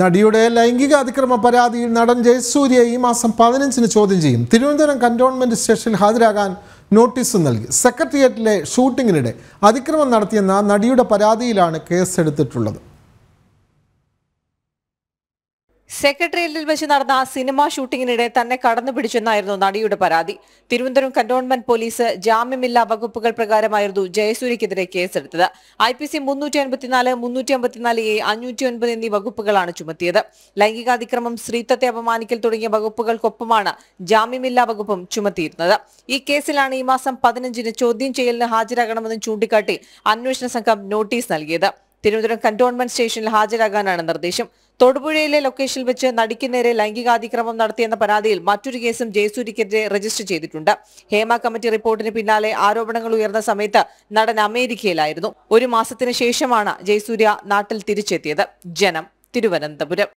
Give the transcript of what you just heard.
നടിയുടെ ലൈംഗിക അതിക്രമ പരാതിയിൽ നടൻ ജയസൂര്യ ഈ മാസം പതിനഞ്ചിന് ചോദ്യം ചെയ്യും തിരുവനന്തപുരം കന്റോൺമെന്റ് സ്റ്റേഷനിൽ ഹാജരാകാൻ നോട്ടീസ് നൽകി സെക്രട്ടേറിയറ്റിലെ ഷൂട്ടിങ്ങിനിടെ അതിക്രമം നടത്തിയെന്ന നടിയുടെ പരാതിയിലാണ് കേസെടുത്തിട്ടുള്ളത് സെക്രട്ടേറിയറ്റിൽ വെച്ച് നടന്ന സിനിമാ ഷൂട്ടിങ്ങിനിടെ തന്നെ കടന്നു പിടിച്ചെന്നായിരുന്നു നടിയുടെ പരാതി തിരുവനന്തപുരം കന്റോൺമെന്റ് പോലീസ് ജാമ്യമില്ലാ വകുപ്പുകൾ പ്രകാരമായിരുന്നു ജയസൂര്യക്കെതിരെ കേസെടുത്തത് ഐ പി സി മുന്നൂറ്റി അൻപത്തിനാല് മുന്നൂറ്റി അമ്പത്തിനാല് എ അഞ്ഞൂറ്റി ഒൻപത് എന്നീ വകുപ്പുകളാണ് ചുമത്തിയത് ലൈംഗികാതിക്രമം സ്ത്രീത്വത്തെ അപമാനിക്കൽ തുടങ്ങിയ വകുപ്പുകൾക്കൊപ്പമാണ് ജാമ്യമില്ലാ വകുപ്പും ചുമത്തിയിരുന്നത് ഈ കേസിലാണ് ഈ മാസം പതിനഞ്ചിന് ചോദ്യം ചെയ്യലിന് ഹാജരാകണമെന്ന് ചൂണ്ടിക്കാട്ടി അന്വേഷണ സംഘം നോട്ടീസ് നൽകിയത് തിരുവനന്തപുരം കന്റോൺമെന്റ് സ്റ്റേഷനിൽ ഹാജരാകാനാണ് നിർദ്ദേശം തൊടുപുഴയിലെ ലൊക്കേഷനിൽ വെച്ച് നടിക്ക് നേരെ ലൈംഗികാതിക്രമം നടത്തിയെന്ന പരാതിയിൽ മറ്റൊരു കേസും ജയസൂര്യക്കെതിരെ രജിസ്റ്റർ ചെയ്തിട്ടുണ്ട് ഹേമ കമ്മിറ്റി റിപ്പോർട്ടിന് പിന്നാലെ ആരോപണങ്ങൾ ഉയർന്ന സമയത്ത് നടൻ അമേരിക്കയിലായിരുന്നു ഒരു മാസത്തിന് ശേഷമാണ് ജയസൂര്യ നാട്ടിൽ തിരിച്ചെത്തിയത് ജനം തിരുവനന്തപുരം